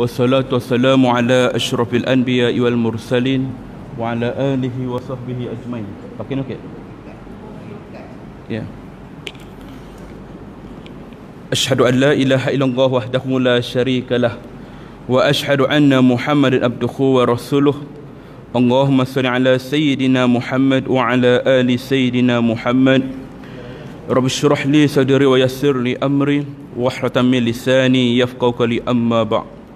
والصلاة والسلام على أشرف الأنبياء والمرسلين وعلى آله وصحبه أجمعين Pakai okay? Yeah. أشهد أن لا إله إلا الله وحده لا شريك له وأشهد أن محمد عبده ورسوله اللهم صل على سيدنا محمد وعلى آل سيدنا محمد رب اشرح لي صدري ويسر لي أمري واحرة من لساني يفقه لي أما بعد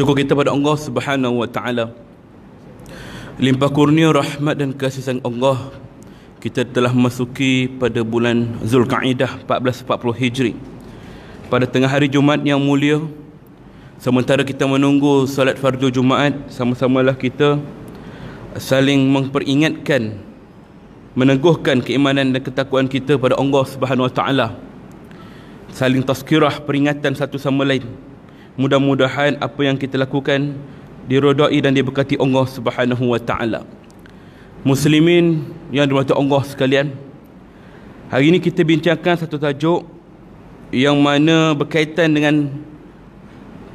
Syukur kita pada Allah Subhanahu Wa Taala. Limpah kurnia rahmat dan kasih sayang Allah. Kita telah memasuki pada bulan Zulkaidah 1440 Hijri. Pada tengah hari Jumaat yang mulia. Sementara kita menunggu salat fardu Jumaat, sama-samalah kita saling memperingatkan meneguhkan keimanan dan ketakwaan kita pada Allah Subhanahu Wa Taala. Saling tazkirah peringatan satu sama lain. Mudah-mudahan apa yang kita lakukan diridai dan diberkati Allah Subhanahu wa taala. Muslimin yang dirahmati Allah sekalian. Hari ini kita bincangkan satu tajuk yang mana berkaitan dengan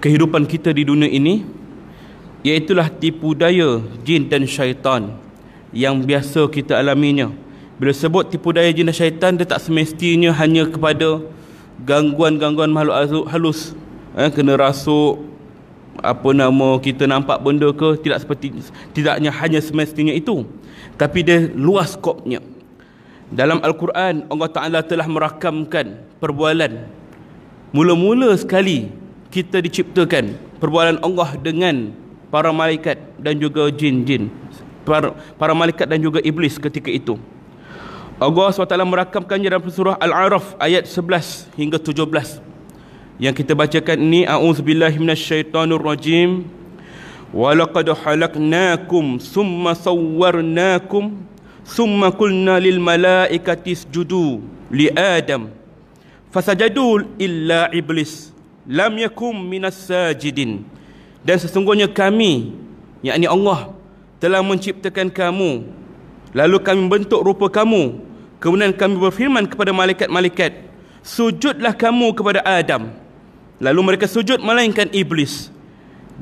kehidupan kita di dunia ini iaitulah tipu daya jin dan syaitan yang biasa kita alaminya. Bila sebut tipu daya jin dan syaitan dia tak semestinya hanya kepada gangguan-gangguan makhluk halus eh, kena rasuk apa nama kita nampak benda ke tidak seperti tidaknya hanya semestinya itu tapi dia luas skopnya dalam al-Quran Allah Taala telah merakamkan perbualan mula-mula sekali kita diciptakan perbualan Allah dengan para malaikat dan juga jin-jin para, para malaikat dan juga iblis ketika itu Allah SWT merakamkannya dalam surah Al-A'raf ayat 11 hingga yang kita bacakan ini a'udzubillahi minasyaitonirrajim walaqad halaknakum summa sawwarnakum summa qulna lil malaikati isjudu li adam fasajadu illa iblis lam yakum minas sajidin dan sesungguhnya kami yakni Allah telah menciptakan kamu lalu kami bentuk rupa kamu kemudian kami berfirman kepada malaikat-malaikat sujudlah kamu kepada Adam Lalu mereka sujud melainkan iblis.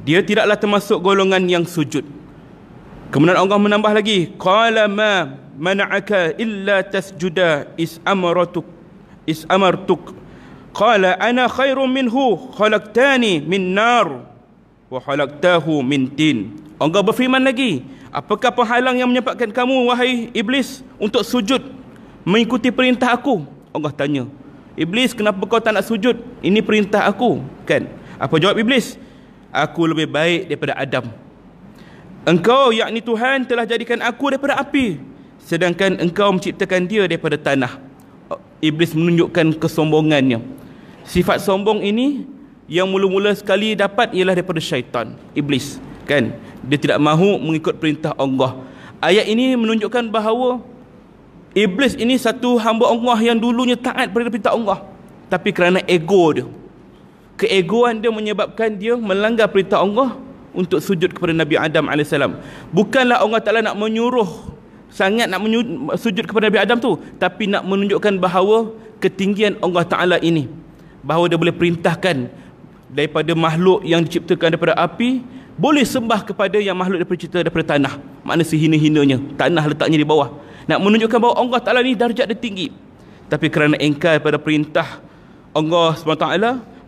Dia tidaklah termasuk golongan yang sujud. Kemudian Allah menambah lagi, qala ma mana'aka illa tasjuda is amaratuk is amartuk. Qala ana khairum minhu khalaqtani min nar wa khalaqtahu min tin. Allah berfirman lagi, apakah penghalang yang menyebabkan kamu wahai iblis untuk sujud mengikuti perintah aku? Allah tanya. Iblis kenapa kau tak nak sujud? Ini perintah aku, kan? Apa jawab Iblis? Aku lebih baik daripada Adam. Engkau yakni Tuhan telah jadikan aku daripada api. Sedangkan engkau menciptakan dia daripada tanah. Oh, Iblis menunjukkan kesombongannya. Sifat sombong ini yang mula-mula sekali dapat ialah daripada syaitan, Iblis, kan? Dia tidak mahu mengikut perintah Allah. Ayat ini menunjukkan bahawa Iblis ini satu hamba Allah yang dulunya taat pada perintah Allah. Tapi kerana ego dia. Keegoan dia menyebabkan dia melanggar perintah Allah untuk sujud kepada Nabi Adam AS. Bukanlah Allah Ta'ala nak menyuruh sangat nak menyu, sujud kepada Nabi Adam tu. Tapi nak menunjukkan bahawa ketinggian Allah Ta'ala ini. Bahawa dia boleh perintahkan daripada makhluk yang diciptakan daripada api boleh sembah kepada yang makhluk daripada cipta daripada tanah makna sehina-hinanya tanah letaknya di bawah nak menunjukkan bahawa Allah Ta'ala ni darjat dia tinggi. Tapi kerana engkau pada perintah Allah SWT,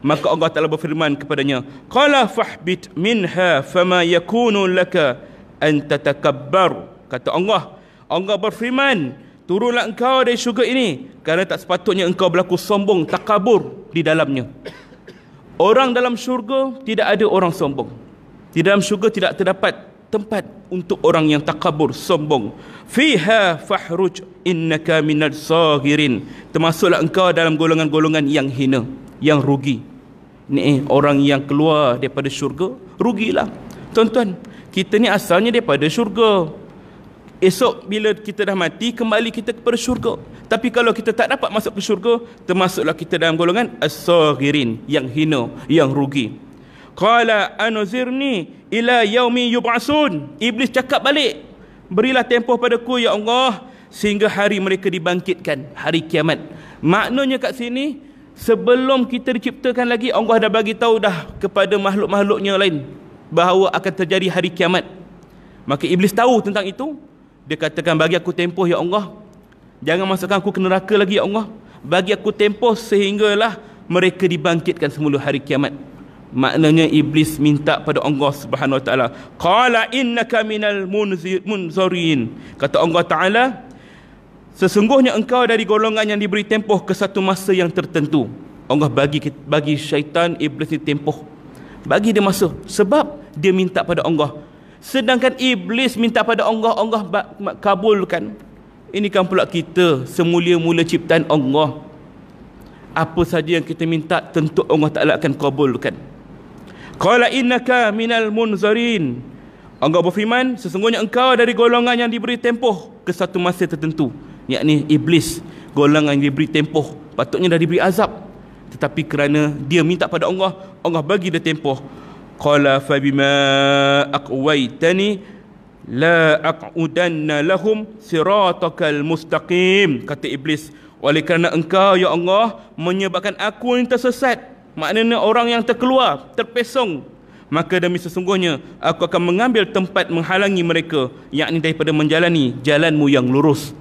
maka Allah Ta'ala berfirman kepadanya, Qala fahbit minha fama yakunu laka an tatakabbar. Kata Allah, Allah berfirman, turunlah engkau dari syurga ini kerana tak sepatutnya engkau berlaku sombong, takabur di dalamnya. Orang dalam syurga tidak ada orang sombong. Di dalam syurga tidak terdapat tempat untuk orang yang takabur, sombong fiha fahruj innaka minal saghirin termasuklah engkau dalam golongan-golongan yang hina yang rugi ni eh, orang yang keluar daripada syurga rugilah tuan-tuan kita ni asalnya daripada syurga esok bila kita dah mati kembali kita kepada syurga tapi kalau kita tak dapat masuk ke syurga termasuklah kita dalam golongan as-saghirin yang hina yang rugi qala anuzirni ila yaumi yub'asun iblis cakap balik Berilah tempoh ku ya Allah sehingga hari mereka dibangkitkan hari kiamat. Maknanya kat sini sebelum kita diciptakan lagi Allah dah bagi tahu dah kepada makhluk-makhluknya lain bahawa akan terjadi hari kiamat. Maka iblis tahu tentang itu. Dia katakan bagi aku tempoh ya Allah. Jangan masukkan aku ke neraka lagi ya Allah. Bagi aku tempoh sehinggalah mereka dibangkitkan semula hari kiamat maknanya iblis minta pada Allah Subhanahu Wa Taala qala innaka minal munzirin kata Allah Taala sesungguhnya engkau dari golongan yang diberi tempoh ke satu masa yang tertentu Allah bagi bagi syaitan iblis ni tempoh bagi dia masa sebab dia minta pada Allah sedangkan iblis minta pada Allah Allah kabulkan ini kan pula kita semulia-mula ciptaan Allah apa saja yang kita minta tentu Allah Taala akan kabulkan. Qala innaka minal munzarin. Engkau berfirman sesungguhnya engkau dari golongan yang diberi tempoh ke satu masa tertentu, ni iblis, golongan yang diberi tempoh, patutnya dah diberi azab. Tetapi kerana dia minta pada Allah, Allah bagi dia tempoh. Qala fa bima aqwaitani la aq'udanna lahum siratakal mustaqim kata iblis oleh kerana engkau ya Allah menyebabkan aku yang tersesat maknanya orang yang terkeluar, terpesong. Maka demi sesungguhnya aku akan mengambil tempat menghalangi mereka yang yakni daripada menjalani jalanmu yang lurus.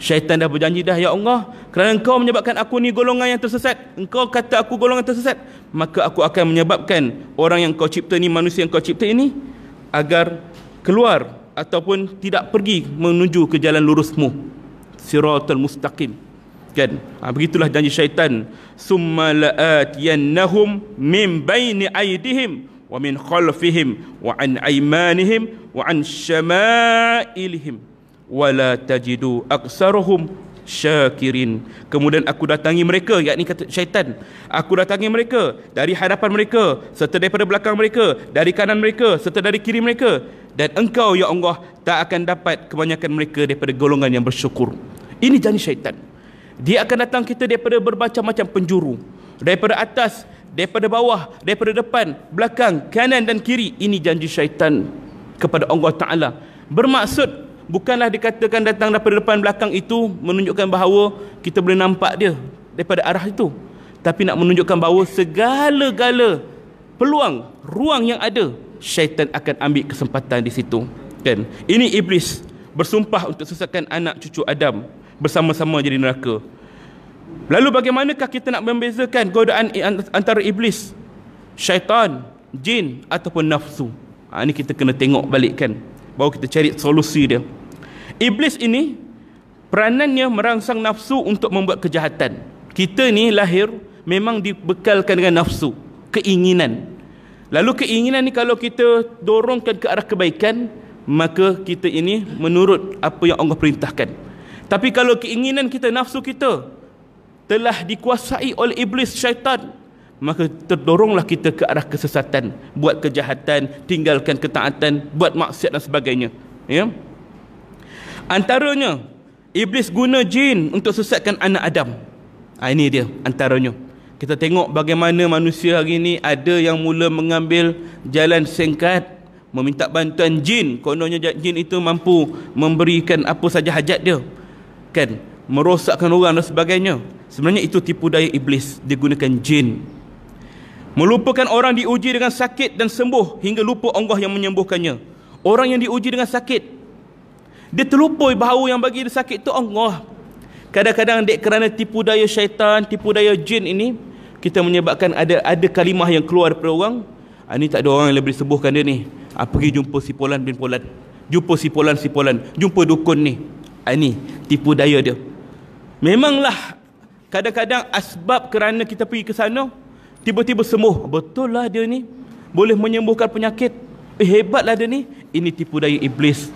Syaitan dah berjanji dah ya Allah, kerana engkau menyebabkan aku ni golongan yang tersesat, engkau kata aku golongan tersesat, maka aku akan menyebabkan orang yang kau cipta ni, manusia yang kau cipta ini agar keluar ataupun tidak pergi menuju ke jalan lurusmu. Siratul mustaqim kan ha, begitulah janji syaitan summa laatiyannahum min baini aydihim wa min khalfihim wa an aymanihim wa an shamailihim wala tajidu aksaruhum syakirin kemudian aku datangi mereka yakni kata syaitan aku datangi mereka dari hadapan mereka serta daripada belakang mereka dari kanan mereka serta dari kiri mereka dan engkau ya Allah tak akan dapat kebanyakan mereka daripada golongan yang bersyukur ini janji syaitan dia akan datang kita daripada berbaca macam penjuru. Daripada atas, daripada bawah, daripada depan, belakang, kanan dan kiri. Ini janji syaitan kepada Allah Ta'ala. Bermaksud, bukanlah dikatakan datang daripada depan belakang itu menunjukkan bahawa kita boleh nampak dia daripada arah itu. Tapi nak menunjukkan bahawa segala-gala peluang, ruang yang ada, syaitan akan ambil kesempatan di situ. Kan? Ini iblis bersumpah untuk sesatkan anak cucu Adam bersama-sama jadi neraka. Lalu bagaimanakah kita nak membezakan godaan antara iblis, syaitan, jin ataupun nafsu? Ha, ini kita kena tengok balik kan. Baru kita cari solusi dia. Iblis ini peranannya merangsang nafsu untuk membuat kejahatan. Kita ni lahir memang dibekalkan dengan nafsu, keinginan. Lalu keinginan ni kalau kita dorongkan ke arah kebaikan, maka kita ini menurut apa yang Allah perintahkan. Tapi kalau keinginan kita, nafsu kita telah dikuasai oleh iblis syaitan, maka terdoronglah kita ke arah kesesatan, buat kejahatan, tinggalkan ketaatan, buat maksiat dan sebagainya. Ya? Antaranya, iblis guna jin untuk sesatkan anak Adam. Ha, ini dia antaranya. Kita tengok bagaimana manusia hari ini ada yang mula mengambil jalan singkat meminta bantuan jin. Kononnya jin itu mampu memberikan apa saja hajat dia kan merosakkan orang dan sebagainya sebenarnya itu tipu daya iblis digunakan jin melupakan orang diuji dengan sakit dan sembuh hingga lupa Allah yang menyembuhkannya orang yang diuji dengan sakit dia terlupa bahawa yang bagi dia sakit itu Allah kadang-kadang dek kerana tipu daya syaitan tipu daya jin ini kita menyebabkan ada ada kalimah yang keluar daripada orang ini ah, tak ada orang yang lebih sembuhkan dia ni ha, pergi jumpa si polan bin polan jumpa si polan si polan jumpa dukun ni ini ah, tipu daya dia memanglah kadang-kadang asbab kerana kita pergi ke sana tiba-tiba sembuh betul lah dia ni boleh menyembuhkan penyakit eh, lah dia ni ini tipu daya iblis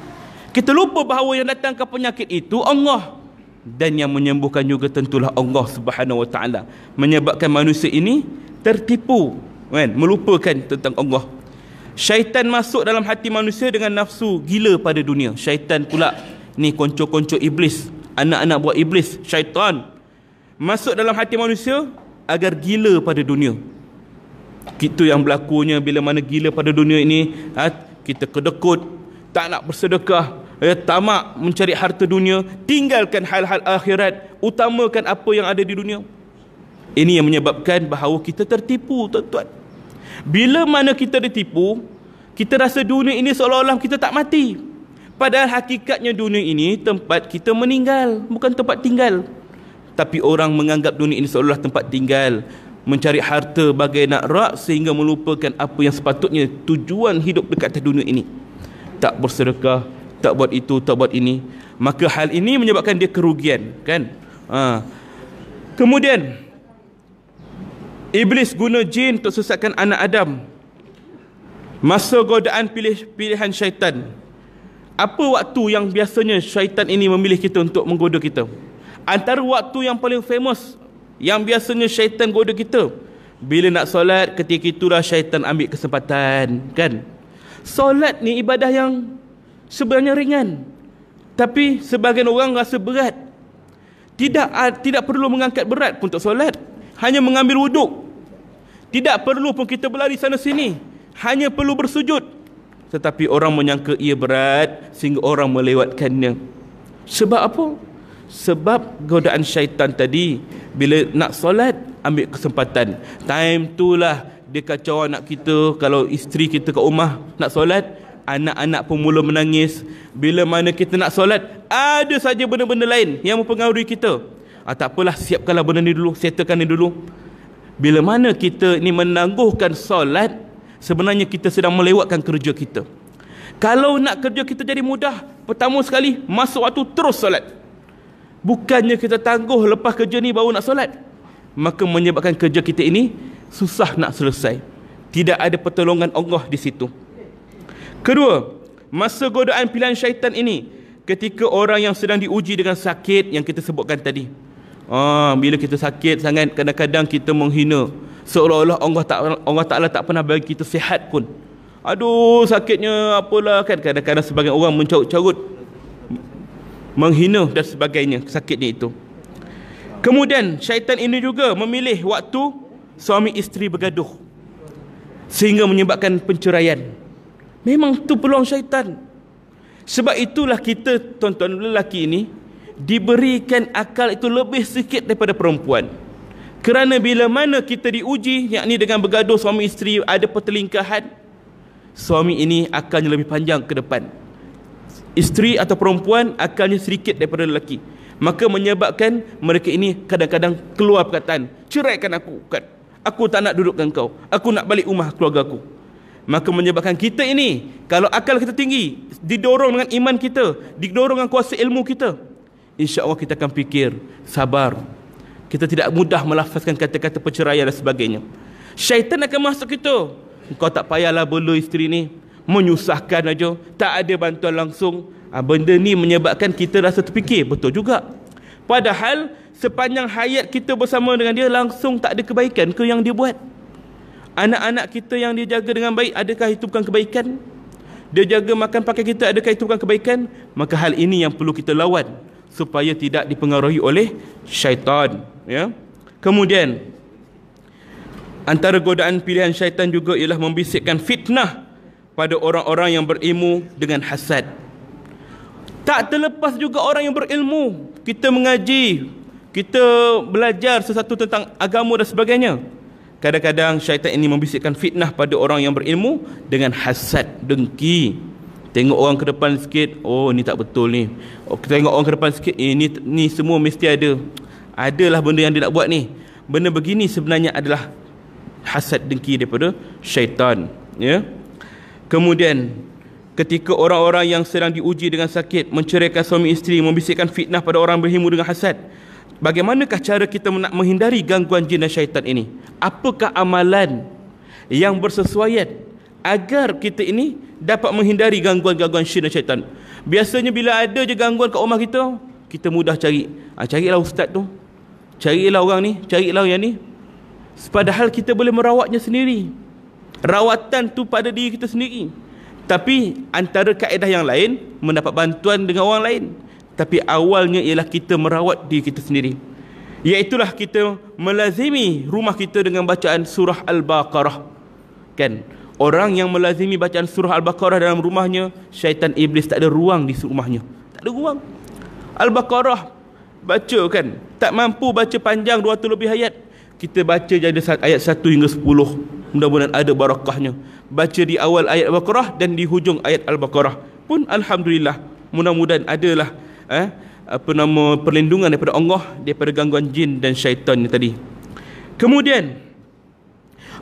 kita lupa bahawa yang datang ke penyakit itu Allah dan yang menyembuhkan juga tentulah Allah Subhanahu Wa Taala menyebabkan manusia ini tertipu kan melupakan tentang Allah syaitan masuk dalam hati manusia dengan nafsu gila pada dunia syaitan pula ni konco-konco iblis anak-anak buat iblis syaitan masuk dalam hati manusia agar gila pada dunia itu yang berlakunya bila mana gila pada dunia ini ha, kita kedekut tak nak bersedekah eh, tamak mencari harta dunia tinggalkan hal-hal akhirat utamakan apa yang ada di dunia ini yang menyebabkan bahawa kita tertipu tuan-tuan bila mana kita ditipu kita rasa dunia ini seolah-olah kita tak mati Padahal hakikatnya dunia ini tempat kita meninggal, bukan tempat tinggal. Tapi orang menganggap dunia ini seolah olah tempat tinggal, mencari harta bagai nak rak sehingga melupakan apa yang sepatutnya tujuan hidup dekat atas dunia ini. Tak bersedekah, tak buat itu, tak buat ini. Maka hal ini menyebabkan dia kerugian, kan? Ha. Kemudian Iblis guna jin untuk sesatkan anak Adam. Masa godaan pilihan syaitan. Apa waktu yang biasanya syaitan ini memilih kita untuk menggoda kita? Antara waktu yang paling famous yang biasanya syaitan goda kita. Bila nak solat, ketika itulah syaitan ambil kesempatan, kan? Solat ni ibadah yang sebenarnya ringan. Tapi sebagian orang rasa berat. Tidak ah, tidak perlu mengangkat berat pun untuk solat. Hanya mengambil wuduk. Tidak perlu pun kita berlari sana sini. Hanya perlu bersujud tetapi orang menyangka ia berat sehingga orang melewatkannya sebab apa sebab godaan syaitan tadi bila nak solat ambil kesempatan time tu lah dia kacau anak kita kalau isteri kita kat rumah nak solat anak-anak pun mula menangis bila mana kita nak solat ada saja benda-benda lain yang mempengaruhi kita ah, tak apalah siapkanlah benda ni dulu settlekan ni dulu bila mana kita ni menangguhkan solat sebenarnya kita sedang melewatkan kerja kita. Kalau nak kerja kita jadi mudah, pertama sekali masuk waktu terus solat. Bukannya kita tangguh lepas kerja ni baru nak solat. Maka menyebabkan kerja kita ini susah nak selesai. Tidak ada pertolongan Allah di situ. Kedua, masa godaan pilihan syaitan ini ketika orang yang sedang diuji dengan sakit yang kita sebutkan tadi. Ah, bila kita sakit sangat kadang-kadang kita menghina seolah-olah Allah tak Allah Taala tak pernah bagi kita sihat pun. Aduh sakitnya apalah kan kadang-kadang sebagian orang mencarut-carut menghina dan sebagainya sakitnya itu. Kemudian syaitan ini juga memilih waktu suami isteri bergaduh sehingga menyebabkan penceraian. Memang tu peluang syaitan. Sebab itulah kita tuan-tuan lelaki ini diberikan akal itu lebih sikit daripada perempuan. Kerana bila mana kita diuji yakni dengan bergaduh suami isteri ada pertelingkahan suami ini akalnya lebih panjang ke depan. Isteri atau perempuan akalnya sedikit daripada lelaki. Maka menyebabkan mereka ini kadang-kadang keluar perkataan, "Ceraikan aku, kan? Aku tak nak duduk dengan kau. Aku nak balik rumah keluarga aku." Maka menyebabkan kita ini kalau akal kita tinggi, didorong dengan iman kita, didorong dengan kuasa ilmu kita, insya-Allah kita akan fikir, sabar, kita tidak mudah melafazkan kata-kata perceraian dan sebagainya syaitan akan masuk itu. kau tak payahlah bulu isteri ni menyusahkan aja tak ada bantuan langsung ha, benda ni menyebabkan kita rasa terfikir betul juga padahal sepanjang hayat kita bersama dengan dia langsung tak ada kebaikan ke yang dia buat anak-anak kita yang dia jaga dengan baik adakah itu bukan kebaikan dia jaga makan pakai kita adakah itu bukan kebaikan maka hal ini yang perlu kita lawan supaya tidak dipengaruhi oleh syaitan ya kemudian antara godaan pilihan syaitan juga ialah membisikkan fitnah pada orang-orang yang berilmu dengan hasad tak terlepas juga orang yang berilmu kita mengaji kita belajar sesuatu tentang agama dan sebagainya kadang-kadang syaitan ini membisikkan fitnah pada orang yang berilmu dengan hasad dengki Tengok orang ke depan sikit, oh ni tak betul ni. Oh, tengok orang ke depan sikit, eh, ini ni semua mesti ada. Adalah benda yang dia nak buat ni. Benda begini sebenarnya adalah hasad dengki daripada syaitan. Ya? Kemudian, ketika orang-orang yang sedang diuji dengan sakit, menceraikan suami isteri, membisikkan fitnah pada orang berhimu dengan hasad. Bagaimanakah cara kita nak menghindari gangguan jin dan syaitan ini? Apakah amalan yang bersesuaian? agar kita ini dapat menghindari gangguan-gangguan syirik syaitan. Biasanya bila ada je gangguan kat rumah kita, kita mudah cari. Ah ha, carilah ustaz tu. Carilah orang ni, carilah yang ni. Padahal kita boleh merawatnya sendiri. Rawatan tu pada diri kita sendiri. Tapi antara kaedah yang lain mendapat bantuan dengan orang lain. Tapi awalnya ialah kita merawat diri kita sendiri. Iaitulah kita melazimi rumah kita dengan bacaan surah Al-Baqarah. Kan? Orang yang melazimi bacaan surah Al-Baqarah dalam rumahnya, syaitan iblis tak ada ruang di rumahnya. Tak ada ruang. Al-Baqarah baca kan, tak mampu baca panjang dua 200 lebih ayat. Kita baca jadi ayat satu hingga sepuluh Mudah-mudahan ada barakahnya. Baca di awal ayat Al-Baqarah dan di hujung ayat Al-Baqarah pun alhamdulillah mudah-mudahan adalah eh apa nama perlindungan daripada Allah daripada gangguan jin dan syaitan tadi. Kemudian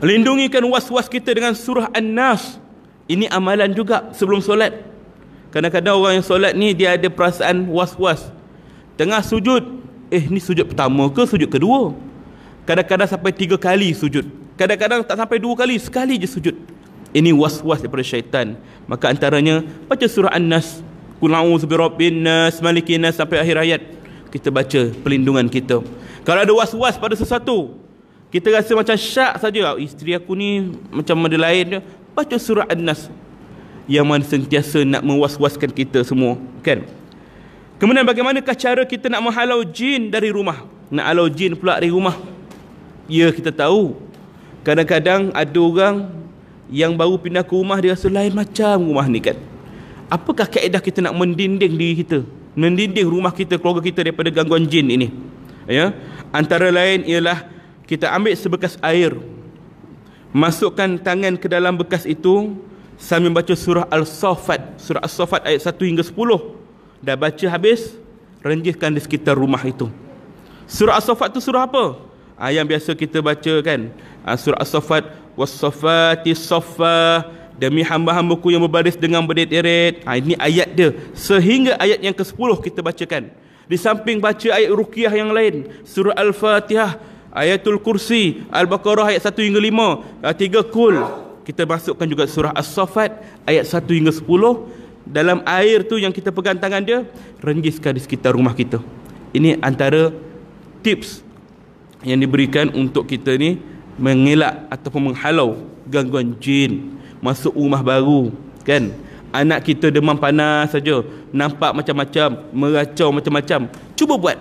Lindungikan was-was kita dengan surah An-Nas. Ini amalan juga sebelum solat. Kadang-kadang orang yang solat ni dia ada perasaan was-was. Tengah sujud, eh ni sujud pertama ke sujud kedua? Kadang-kadang sampai tiga kali sujud. Kadang-kadang tak sampai dua kali, sekali je sujud. Ini was-was daripada syaitan. Maka antaranya, baca surah An-Nas. Kula'uz birabbin nas, malikin nas, sampai akhir ayat. Kita baca pelindungan kita. Kalau ada was-was pada sesuatu, kita rasa macam syak saja lah Isteri aku ni macam mana lain dia Baca surah An-Nas Yang mana sentiasa nak mewas-waskan kita semua kan? Kemudian bagaimanakah cara kita nak menghalau jin dari rumah Nak halau jin pula dari rumah Ya kita tahu Kadang-kadang ada orang Yang baru pindah ke rumah dia rasa lain macam rumah ni kan Apakah kaedah kita nak mendinding diri kita Mendinding rumah kita, keluarga kita daripada gangguan jin ini Ya, antara lain ialah kita ambil sebekas air masukkan tangan ke dalam bekas itu sambil baca surah al-safat surah Al safat ayat 1 hingga 10 dah baca habis renjiskan di sekitar rumah itu surah Al safat tu surah apa ha, yang biasa kita baca kan ha, surah Al safat was-safati saffa demi hamba-hambaku yang berbaris dengan berderet ha, ah, ini ayat dia sehingga ayat yang ke-10 kita bacakan di samping baca ayat ruqyah yang lain surah al-fatihah Ayatul Kursi, Al-Baqarah ayat 1 hingga 5, ah, tiga kul. Kita masukkan juga surah as Safat ayat 1 hingga 10. Dalam air tu yang kita pegang tangan dia, renjiskan di sekitar rumah kita. Ini antara tips yang diberikan untuk kita ni mengelak ataupun menghalau gangguan jin masuk rumah baru kan anak kita demam panas saja nampak macam-macam meracau macam-macam cuba buat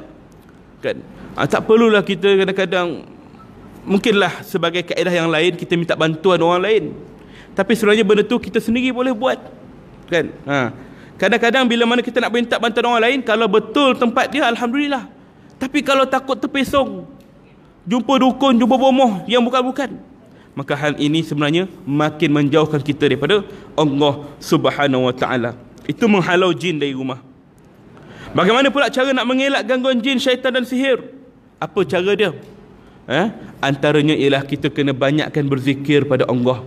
kan Ha, tak perlulah kita kadang-kadang mungkinlah sebagai kaedah yang lain kita minta bantuan orang lain. Tapi sebenarnya benda tu kita sendiri boleh buat. Kan? Ha. Kadang-kadang bila mana kita nak minta bantuan orang lain kalau betul tempat dia alhamdulillah. Tapi kalau takut terpesong jumpa dukun, jumpa bomoh yang bukan-bukan maka hal ini sebenarnya makin menjauhkan kita daripada Allah Subhanahu Wa Taala. Itu menghalau jin dari rumah. Bagaimana pula cara nak mengelak gangguan jin, syaitan dan sihir? apa cara dia eh? antaranya ialah kita kena banyakkan berzikir pada Allah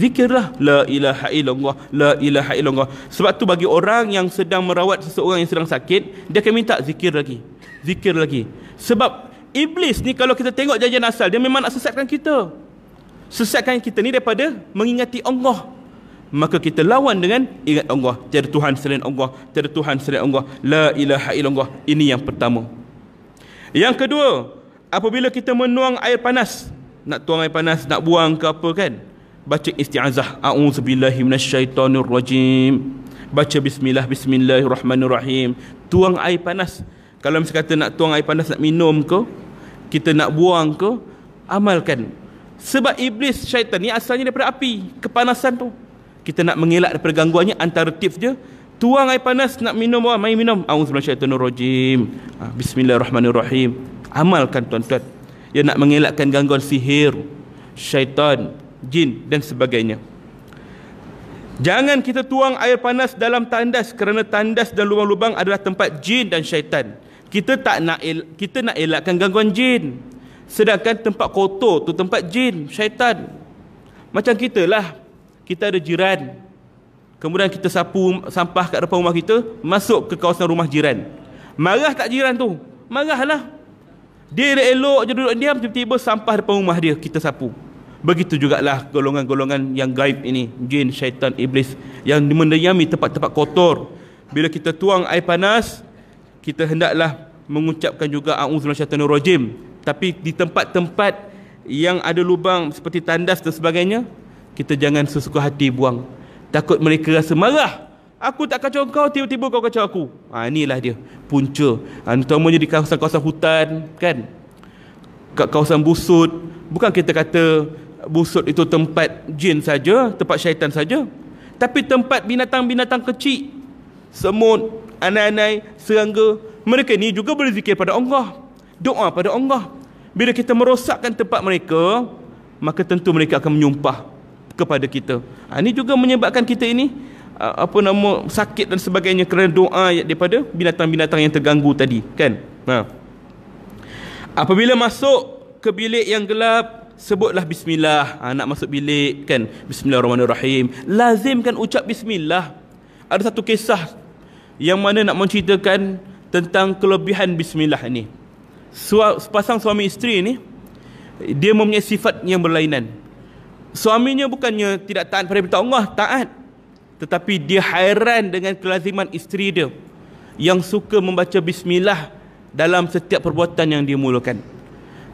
zikirlah la ilaha illallah la ilaha illallah sebab tu bagi orang yang sedang merawat seseorang yang sedang sakit dia akan minta zikir lagi zikir lagi sebab iblis ni kalau kita tengok jajan asal dia memang nak sesatkan kita sesatkan kita ni daripada mengingati Allah maka kita lawan dengan ingat Allah tiada Tuhan selain Allah tiada Tuhan selain Allah la ilaha illallah ini yang pertama yang kedua, apabila kita menuang air panas, nak tuang air panas, nak buang ke apa kan? Baca isti'azah. A'udzubillahi minasyaitonirrajim. Baca bismillah bismillahirrahmanirrahim. Tuang air panas. Kalau misalkan kata nak tuang air panas nak minum ke, kita nak buang ke, amalkan. Sebab iblis syaitan ni asalnya daripada api, kepanasan tu. Kita nak mengelak daripada gangguannya antara tips dia Tuang air panas nak minum orang main minum. Auzubillahi minasyaitonir rajim. Ah, bismillahirrahmanirrahim. Amalkan tuan-tuan. Ia nak mengelakkan gangguan sihir, syaitan, jin dan sebagainya. Jangan kita tuang air panas dalam tandas kerana tandas dan lubang-lubang adalah tempat jin dan syaitan. Kita tak nak kita nak elakkan gangguan jin. Sedangkan tempat kotor tu tempat jin, syaitan. Macam kita lah Kita ada jiran, Kemudian kita sapu sampah kat depan rumah kita Masuk ke kawasan rumah jiran Marah tak jiran tu? Marahlah Dia elok, elok je duduk diam Tiba-tiba sampah depan rumah dia kita sapu Begitu jugalah golongan-golongan yang gaib ini Jin, syaitan, iblis Yang menerjami tempat-tempat kotor Bila kita tuang air panas Kita hendaklah mengucapkan juga A'udzul syaitan rajim Tapi di tempat-tempat yang ada lubang Seperti tandas dan sebagainya Kita jangan sesuka hati buang Takut mereka rasa marah. Aku tak kacau kau, tiba-tiba kau kacau aku. Ha, inilah dia, punca. Ha, terutamanya di kawasan-kawasan hutan, kan? Kat kawasan busut. Bukan kita kata busut itu tempat jin saja, tempat syaitan saja. Tapi tempat binatang-binatang kecil. Semut, anai-anai, serangga. Mereka ni juga berzikir pada Allah. Doa pada Allah. Bila kita merosakkan tempat mereka, maka tentu mereka akan menyumpah kepada kita. Ha, ini juga menyebabkan kita ini apa nama sakit dan sebagainya kerana doa daripada binatang-binatang yang terganggu tadi, kan? Ha. Apabila masuk ke bilik yang gelap, sebutlah bismillah. Ha, nak masuk bilik, kan? Bismillahirrahmanirrahim. Lazim kan ucap bismillah. Ada satu kisah yang mana nak menceritakan tentang kelebihan bismillah ini. Sepasang suami isteri ini dia mempunyai sifat yang berlainan suaminya bukannya tidak taat pada perintah Allah taat tetapi dia hairan dengan kelaziman isteri dia yang suka membaca bismillah dalam setiap perbuatan yang dia mulakan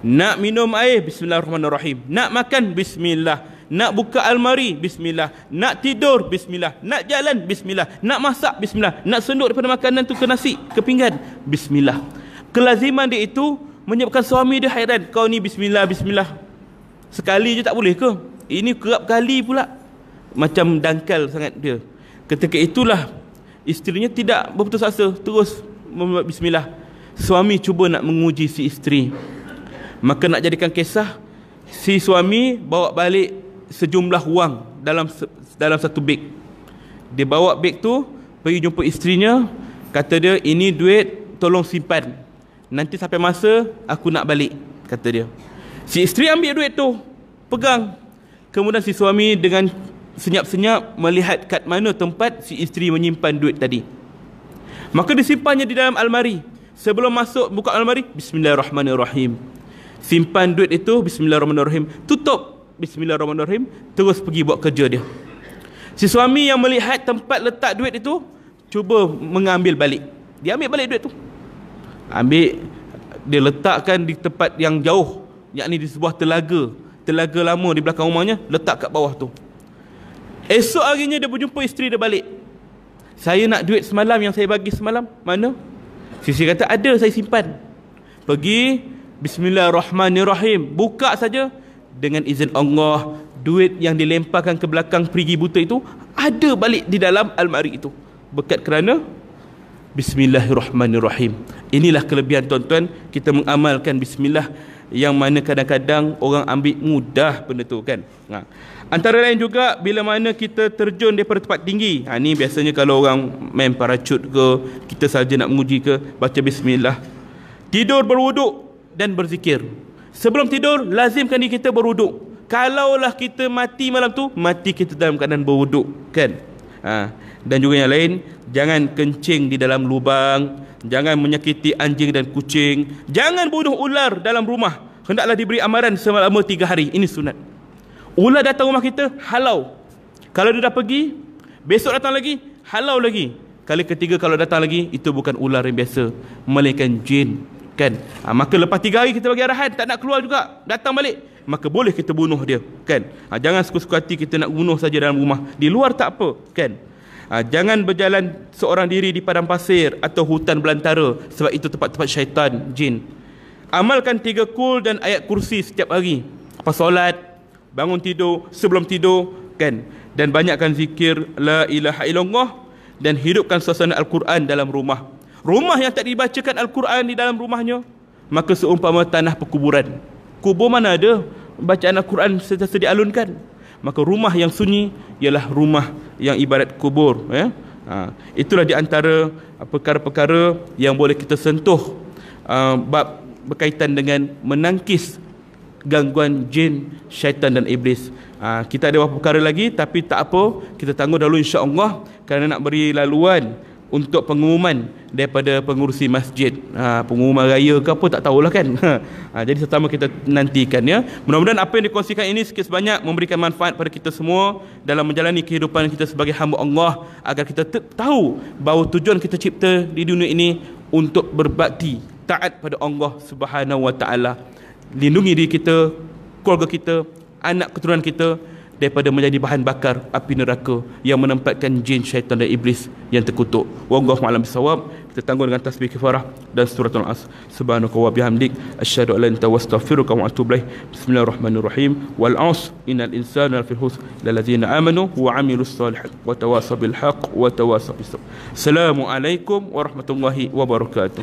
nak minum air bismillahirrahmanirrahim nak makan bismillah nak buka almari bismillah nak tidur bismillah nak jalan bismillah nak masak bismillah nak senduk daripada makanan tu ke nasi ke pinggan bismillah kelaziman dia itu menyebabkan suami dia hairan kau ni bismillah bismillah sekali je tak boleh ke ini kerap kali pula Macam dangkal sangat dia Ketika itulah Isterinya tidak berputus asa Terus membuat bismillah Suami cuba nak menguji si isteri Maka nak jadikan kisah Si suami bawa balik sejumlah wang dalam dalam satu beg. Dia bawa beg tu pergi jumpa isterinya, kata dia ini duit tolong simpan. Nanti sampai masa aku nak balik, kata dia. Si isteri ambil duit tu, pegang Kemudian si suami dengan senyap-senyap melihat kat mana tempat si isteri menyimpan duit tadi. Maka disimpannya di dalam almari. Sebelum masuk buka almari, bismillahirrahmanirrahim. Simpan duit itu bismillahirrahmanirrahim. Tutup bismillahirrahmanirrahim, terus pergi buat kerja dia. Si suami yang melihat tempat letak duit itu cuba mengambil balik. Dia ambil balik duit tu. Ambil dia letakkan di tempat yang jauh, yakni di sebuah telaga telaga lama di belakang rumahnya letak kat bawah tu esok harinya dia berjumpa isteri dia balik saya nak duit semalam yang saya bagi semalam mana sisi kata ada saya simpan pergi bismillahirrahmanirrahim buka saja dengan izin Allah duit yang dilemparkan ke belakang perigi buta itu ada balik di dalam almari itu bekat kerana bismillahirrahmanirrahim inilah kelebihan tuan-tuan kita mengamalkan bismillah yang mana kadang-kadang orang ambil mudah benda tu kan ha. antara lain juga bila mana kita terjun daripada tempat tinggi ha, ni biasanya kalau orang main paracut ke kita saja nak menguji ke baca bismillah tidur berwuduk dan berzikir sebelum tidur lazimkan diri kita berwuduk kalaulah kita mati malam tu mati kita dalam keadaan berwuduk kan ha. dan juga yang lain Jangan kencing di dalam lubang Jangan menyakiti anjing dan kucing Jangan bunuh ular dalam rumah Hendaklah diberi amaran selama tiga hari Ini sunat Ular datang rumah kita, halau Kalau dia dah pergi, besok datang lagi Halau lagi Kali ketiga kalau datang lagi, itu bukan ular yang biasa Melainkan jin kan? Ha, maka lepas tiga hari kita bagi arahan Tak nak keluar juga, datang balik Maka boleh kita bunuh dia kan? Ha, jangan suka-suka hati kita nak bunuh saja dalam rumah Di luar tak apa kan? Ha, jangan berjalan seorang diri di padang pasir atau hutan belantara sebab itu tempat-tempat syaitan, jin. Amalkan tiga kul dan ayat kursi setiap hari. Apa solat, bangun tidur, sebelum tidur, kan? Dan banyakkan zikir la ilaha illallah dan hidupkan suasana al-Quran dalam rumah. Rumah yang tak dibacakan al-Quran di dalam rumahnya, maka seumpama tanah perkuburan. Kubur mana ada bacaan al-Quran sentiasa dialunkan? Maka rumah yang sunyi ialah rumah yang ibarat kubur ya. Ha, itulah di antara uh, perkara-perkara yang boleh kita sentuh uh, bab berkaitan dengan menangkis gangguan jin, syaitan dan iblis. Ha, kita ada beberapa perkara lagi tapi tak apa, kita tangguh dahulu insya-Allah kerana nak beri laluan untuk pengumuman daripada pengurusi masjid ha, pengumuman raya ke apa tak tahulah kan ha, jadi pertama kita nantikan ya mudah-mudahan apa yang dikongsikan ini sikit sebanyak memberikan manfaat pada kita semua dalam menjalani kehidupan kita sebagai hamba Allah agar kita tahu bahawa tujuan kita cipta di dunia ini untuk berbakti taat pada Allah Subhanahu Wa Taala lindungi diri kita keluarga kita anak keturunan kita daripada menjadi bahan bakar api neraka yang menempatkan jin syaitan dan iblis yang terkutuk. Wallahu a'lam bisawab. Kita tanggung dengan tasbih kifarah dan surah al-as. Subhanaka wa bihamdik asyhadu an la ilaha wa astaghfiruka wa atubu ilaik. Bismillahirrahmanirrahim. Wal 'asr innal insana lafi khusr lilladzina amanu wa 'amilus solihat wa tawasaw bil haqq wa tawasaw bis sabr. Assalamualaikum warahmatullahi wabarakatuh.